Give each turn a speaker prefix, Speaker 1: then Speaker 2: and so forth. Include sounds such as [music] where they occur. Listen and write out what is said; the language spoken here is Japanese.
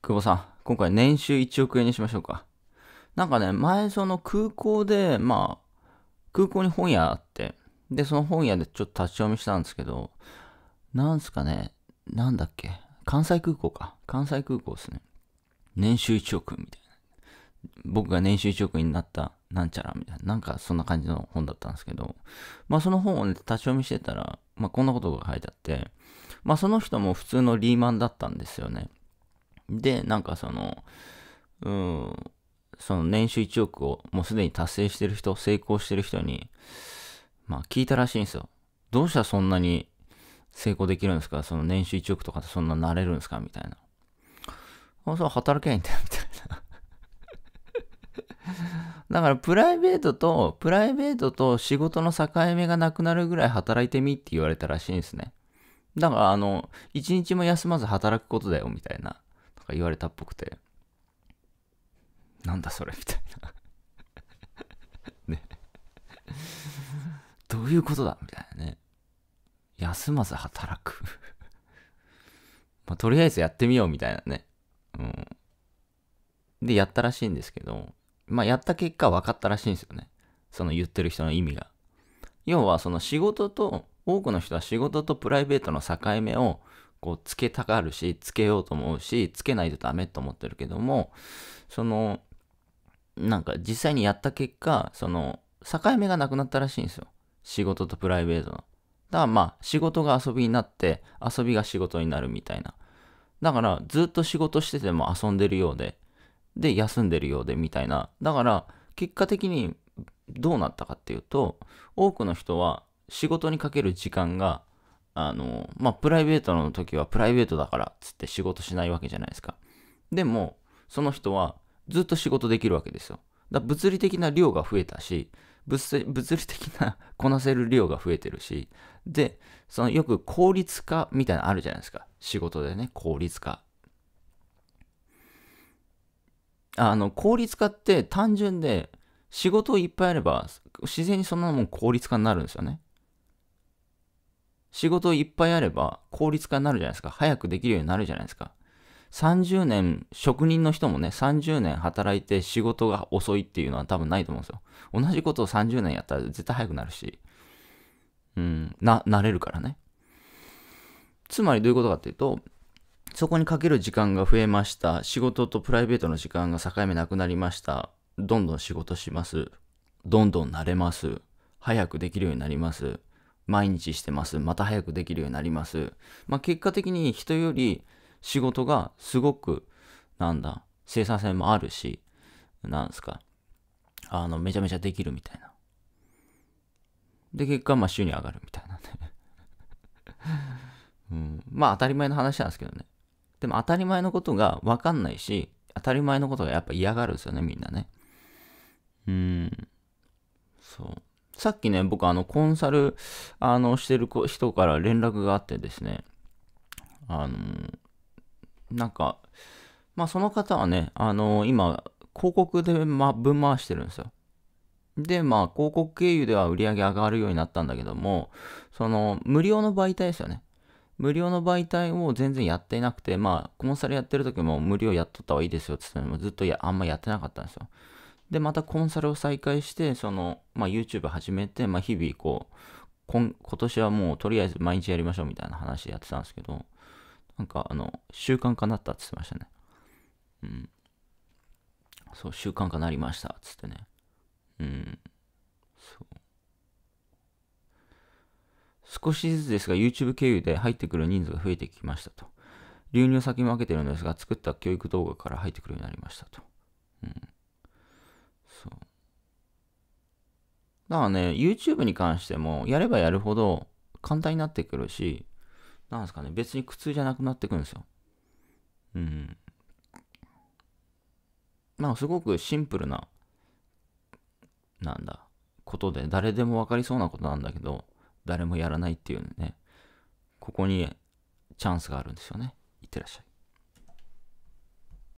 Speaker 1: 久保さん、今回年収1億円にしましょうか。なんかね、前その空港で、まあ、空港に本屋あって、で、その本屋でちょっと立ち読みしたんですけど、なんすかね、なんだっけ、関西空港か。関西空港ですね。年収1億みたいな。僕が年収1億になったなんちゃらみたいな。なんかそんな感じの本だったんですけど、まあその本をね、立ち読みしてたら、まあこんなことが書いてあって、まあその人も普通のリーマンだったんですよね。で、なんかその、うん、その年収1億をもうすでに達成してる人、成功してる人に、まあ聞いたらしいんですよ。どうしたらそんなに成功できるんですかその年収1億とかってそんななれるんですかみたいな。あ、そう、働けいんだよ、みたいな。[laughs] だからプライベートと、プライベートと仕事の境目がなくなるぐらい働いてみって言われたらしいんですね。だからあの、一日も休まず働くことだよ、みたいな。か言われたっぽくて、なんだそれみたいな [laughs] ね。どういうことだみたいなね。休まず働く [laughs] まあ、とりあえずやってみようみたいなね。うん。で、やったらしいんですけど、まあ、やった結果分かったらしいんですよね。その言ってる人の意味が。要は、その仕事と、多くの人は仕事とプライベートの境目をこうつけたがるしつけようと思うしつけないとダメと思ってるけどもそのなんか実際にやった結果その境目がなくなったらしいんですよ仕事とプライベートのだからまあ仕事が遊びになって遊びが仕事になるみたいなだからずっと仕事してても遊んでるようでで休んでるようでみたいなだから結果的にどうなったかっていうと多くの人は仕事にかける時間があの、まあ、プライベートの時はプライベートだからっつって仕事しないわけじゃないですか。でも、その人はずっと仕事できるわけですよ。だ物理的な量が増えたし、物理的な [laughs] こなせる量が増えてるし、で、そのよく効率化みたいなのあるじゃないですか。仕事でね、効率化。あの、効率化って単純で、仕事をいっぱいあれば、自然にそんなもん効率化になるんですよね。仕事いっぱいあれば効率化になるじゃないですか。早くできるようになるじゃないですか。30年、職人の人もね、30年働いて仕事が遅いっていうのは多分ないと思うんですよ。同じことを30年やったら絶対早くなるし、うん、な、なれるからね。つまりどういうことかっていうと、そこにかける時間が増えました。仕事とプライベートの時間が境目なくなりました。どんどん仕事します。どんどん慣れます。早くできるようになります。毎日してます。また早くできるようになります。まあ、結果的に人より仕事がすごく、なんだ、生産性もあるし、なんですか、あの、めちゃめちゃできるみたいな。で、結果、まあ、週に上がるみたいなね [laughs] うん、まあ、当たり前の話なんですけどね。でも、当たり前のことが分かんないし、当たり前のことがやっぱ嫌がるんですよね、みんなね。うん。そう。さっきね、僕、あの、コンサル、あの、してる人から連絡があってですね、あの、なんか、まあ、その方はね、あの、今、広告で、ま、分回してるんですよ。で、まあ、広告経由では売り上げ上がるようになったんだけども、その、無料の媒体ですよね。無料の媒体を全然やっていなくて、まあ、コンサルやってる時も無料やっとった方がいいですよって言っても、ずっとやあんまやってなかったんですよ。で、またコンサルを再開して、その、まあ、YouTube 始めて、まあ、日々こう今、年はもうとりあえず毎日やりましょうみたいな話でやってたんですけど、なんかあの、習慣化なったって言ってましたね。うん。そう、習慣化なりましたっつってね。うん。そう。少しずつですが YouTube 経由で入ってくる人数が増えてきましたと。流入先も分けてるのですが、作った教育動画から入ってくるようになりましたと。うん、そう。だからね、YouTube に関しても、やればやるほど簡単になってくるし、なんですかね、別に苦痛じゃなくなってくるんですよ。うん。まあ、すごくシンプルな、なんだ、ことで、誰でも分かりそうなことなんだけど、誰もやらないっていうね、ここにチャンスがあるんですよね。いってらっしゃい。